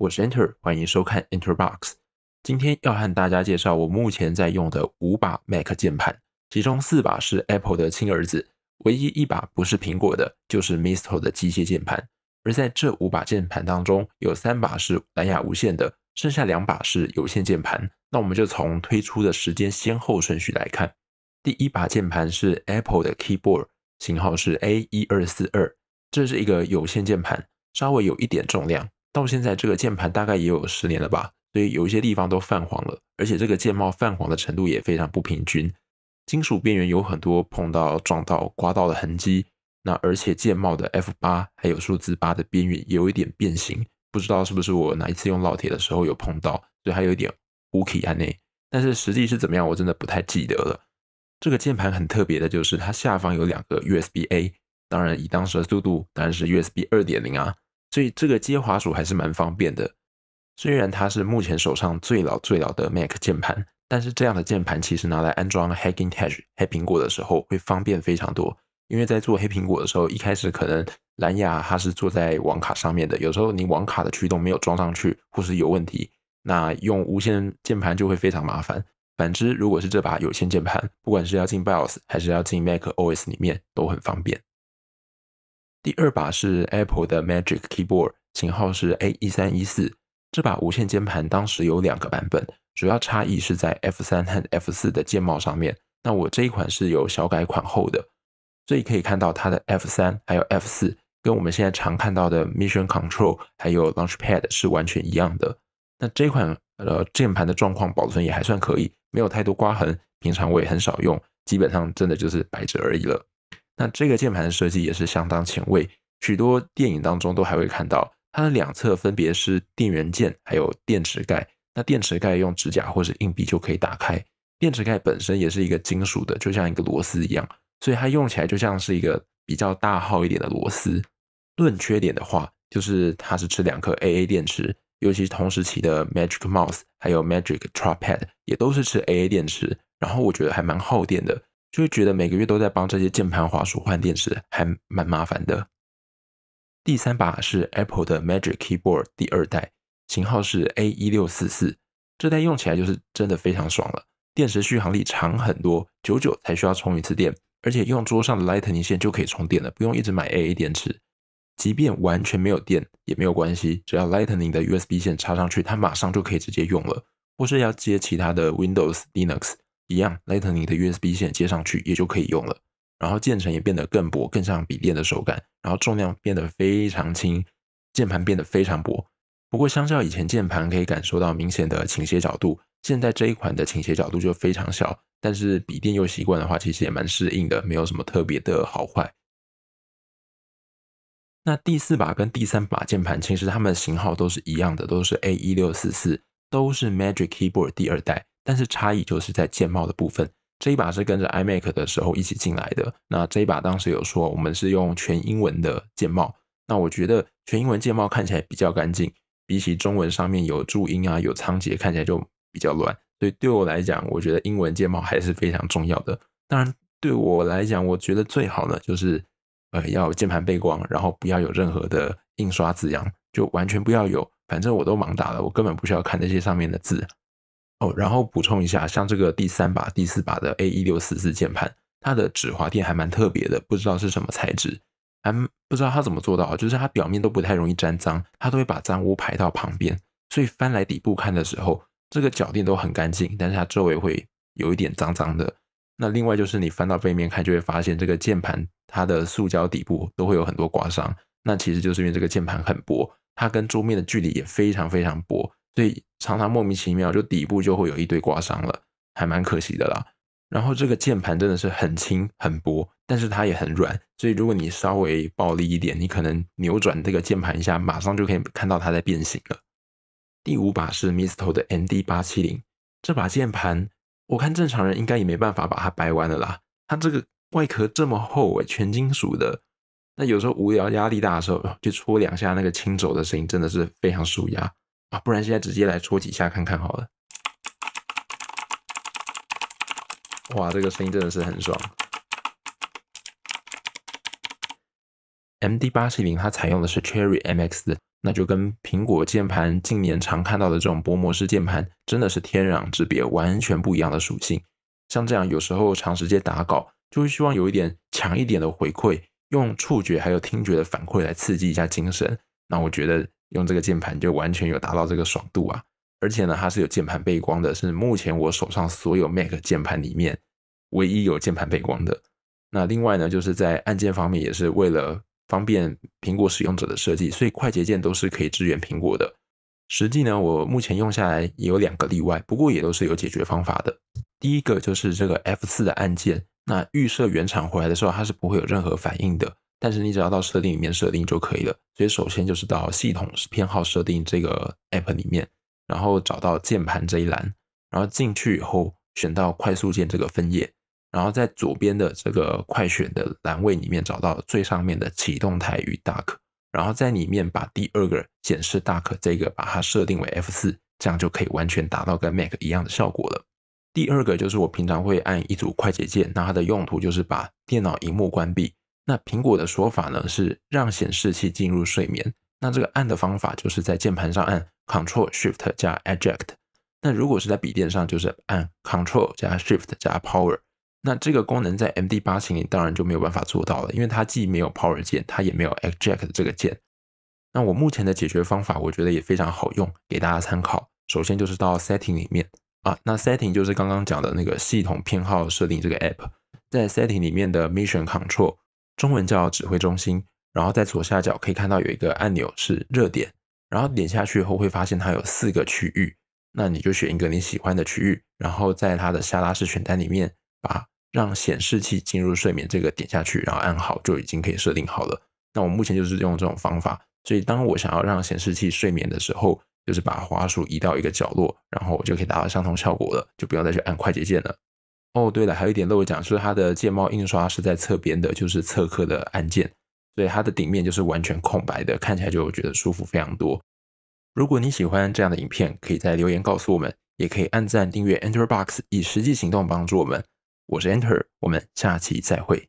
我是 Enter，欢迎收看 Enterbox。今天要和大家介绍我目前在用的五把 Mac 键盘，其中四把是 Apple 的亲儿子，唯一一把不是苹果的，就是 m i s t o 的机械键盘。而在这五把键盘当中，有三把是蓝牙无线的，剩下两把是有线键盘。那我们就从推出的时间先后顺序来看，第一把键盘是 Apple 的 Keyboard，型号是 A 一二四二，这是一个有线键盘，稍微有一点重量。到现在这个键盘大概也有十年了吧，所以有一些地方都泛黄了，而且这个键帽泛黄的程度也非常不平均，金属边缘有很多碰到、撞到、刮到的痕迹。那而且键帽的 F 八还有数字八的边缘也有一点变形，不知道是不是我哪一次用烙铁的时候有碰到，所以还有一点乌漆按内。但是实际是怎么样，我真的不太记得了。这个键盘很特别的就是它下方有两个 USB A，当然以当时的速度，当然是 USB 二点零啊。所以这个接滑鼠还是蛮方便的，虽然它是目前手上最老最老的 Mac 键盘，但是这样的键盘其实拿来安装 h a c k i n g Touch 黑苹果的时候会方便非常多。因为在做黑苹果的时候，一开始可能蓝牙它是坐在网卡上面的，有时候你网卡的驱动没有装上去或是有问题，那用无线键盘就会非常麻烦。反之，如果是这把有线键盘，不管是要进 bios 还是要进 Mac OS 里面，都很方便。第二把是 Apple 的 Magic Keyboard，型号是 A 一三一四。这把无线键盘当时有两个版本，主要差异是在 F 三和 F 四的键帽上面。那我这一款是有小改款后的，这里可以看到它的 F 三还有 F 四，跟我们现在常看到的 Mission Control 还有 Launch Pad 是完全一样的。那这款呃键盘的状况保存也还算可以，没有太多刮痕。平常我也很少用，基本上真的就是摆着而已了。那这个键盘的设计也是相当前卫，许多电影当中都还会看到它的两侧分别是电源键，还有电池盖。那电池盖用指甲或者硬币就可以打开，电池盖本身也是一个金属的，就像一个螺丝一样，所以它用起来就像是一个比较大号一点的螺丝。论缺点的话，就是它是吃两颗 AA 电池，尤其同时期的 Magic Mouse 还有 Magic Trackpad 也都是吃 AA 电池，然后我觉得还蛮耗电的。就会觉得每个月都在帮这些键盘、滑鼠换电池，还蛮麻烦的。第三把是 Apple 的 Magic Keyboard 第二代，型号是 A 一六四四，这代用起来就是真的非常爽了，电池续航力长很多，久久才需要充一次电，而且用桌上的 Lightning 线就可以充电了，不用一直买 AA 电池。即便完全没有电也没有关系，只要 Lightning 的 USB 线插上去，它马上就可以直接用了，或是要接其他的 Windows、Linux。一样 l h t e r g 的 USB 线接上去也就可以用了。然后键程也变得更薄，更像笔电的手感，然后重量变得非常轻，键盘变得非常薄。不过相较以前键盘可以感受到明显的倾斜角度，现在这一款的倾斜角度就非常小。但是笔电又习惯的话，其实也蛮适应的，没有什么特别的好坏。那第四把跟第三把键盘其实它们型号都是一样的，都是 A 一六四四，都是 Magic Keyboard 第二代。但是差异就是在键帽的部分，这一把是跟着 iMac 的时候一起进来的。那这一把当时有说，我们是用全英文的键帽。那我觉得全英文键帽看起来比较干净，比起中文上面有注音啊、有仓颉，看起来就比较乱。所以对我来讲，我觉得英文键帽还是非常重要的。当然，对我来讲，我觉得最好呢就是，呃，要键盘背光，然后不要有任何的印刷字样，就完全不要有。反正我都盲打了，我根本不需要看那些上面的字。哦，然后补充一下，像这个第三把、第四把的 A 一六四四键盘，它的指滑垫还蛮特别的，不知道是什么材质，还不知道它怎么做到，就是它表面都不太容易沾脏，它都会把脏污排到旁边。所以翻来底部看的时候，这个脚垫都很干净，但是它周围会有一点脏脏的。那另外就是你翻到背面看，就会发现这个键盘它的塑胶底部都会有很多刮伤。那其实就是因为这个键盘很薄，它跟桌面的距离也非常非常薄。所以常常莫名其妙就底部就会有一堆刮伤了，还蛮可惜的啦。然后这个键盘真的是很轻很薄，但是它也很软。所以如果你稍微暴力一点，你可能扭转这个键盘一下，马上就可以看到它在变形了。第五把是 m i s t o 的 ND 八七零，这把键盘我看正常人应该也没办法把它掰弯了啦。它这个外壳这么厚哎，全金属的。那有时候无聊压力大的时候，就戳两下那个轻轴的声音真的是非常舒压。啊，不然现在直接来戳几下看看好了。哇，这个声音真的是很爽。MD 八七零它采用的是 Cherry MX 的，那就跟苹果键盘近年常看到的这种薄膜式键盘真的是天壤之别，完全不一样的属性。像这样有时候长时间打稿，就会希望有一点强一点的回馈，用触觉还有听觉的反馈来刺激一下精神。那我觉得。用这个键盘就完全有达到这个爽度啊！而且呢，它是有键盘背光的，是目前我手上所有 Mac 键盘里面唯一有键盘背光的。那另外呢，就是在按键方面也是为了方便苹果使用者的设计，所以快捷键都是可以支援苹果的。实际呢，我目前用下来也有两个例外，不过也都是有解决方法的。第一个就是这个 F4 的按键，那预设原厂回来的时候，它是不会有任何反应的。但是你只要到设定里面设定就可以了。所以首先就是到系统偏好设定这个 App 里面，然后找到键盘这一栏，然后进去以后选到快速键这个分页，然后在左边的这个快选的栏位里面找到最上面的启动台与 Dock，然后在里面把第二个显示 Dock 这个把它设定为 F 四，这样就可以完全达到跟 Mac 一样的效果了。第二个就是我平常会按一组快捷键，那它的用途就是把电脑荧幕关闭。那苹果的说法呢是让显示器进入睡眠。那这个按的方法就是在键盘上按 Control Shift 加 eject。那如果是在笔电上，就是按 Control 加 Shift 加 Power。那这个功能在 M D 八型里当然就没有办法做到了，因为它既没有 Power 键，它也没有 eject 这个键。那我目前的解决方法，我觉得也非常好用，给大家参考。首先就是到 Setting 里面啊，那 Setting 就是刚刚讲的那个系统偏好设定这个 App，在 Setting 里面的 Mission Control。中文叫指挥中心，然后在左下角可以看到有一个按钮是热点，然后点下去后会发现它有四个区域，那你就选一个你喜欢的区域，然后在它的下拉式选单里面把让显示器进入睡眠这个点下去，然后按好就已经可以设定好了。那我目前就是用这种方法，所以当我想要让显示器睡眠的时候，就是把滑鼠移到一个角落，然后我就可以达到相同效果了，就不用再去按快捷键了。哦，对了，还有一点漏讲，就是它的键帽印刷是在侧边的，就是侧刻的按键，所以它的顶面就是完全空白的，看起来就觉得舒服非常多。如果你喜欢这样的影片，可以在留言告诉我们，也可以按赞订阅 Enterbox，以实际行动帮助我们。我是 Enter，我们下期再会。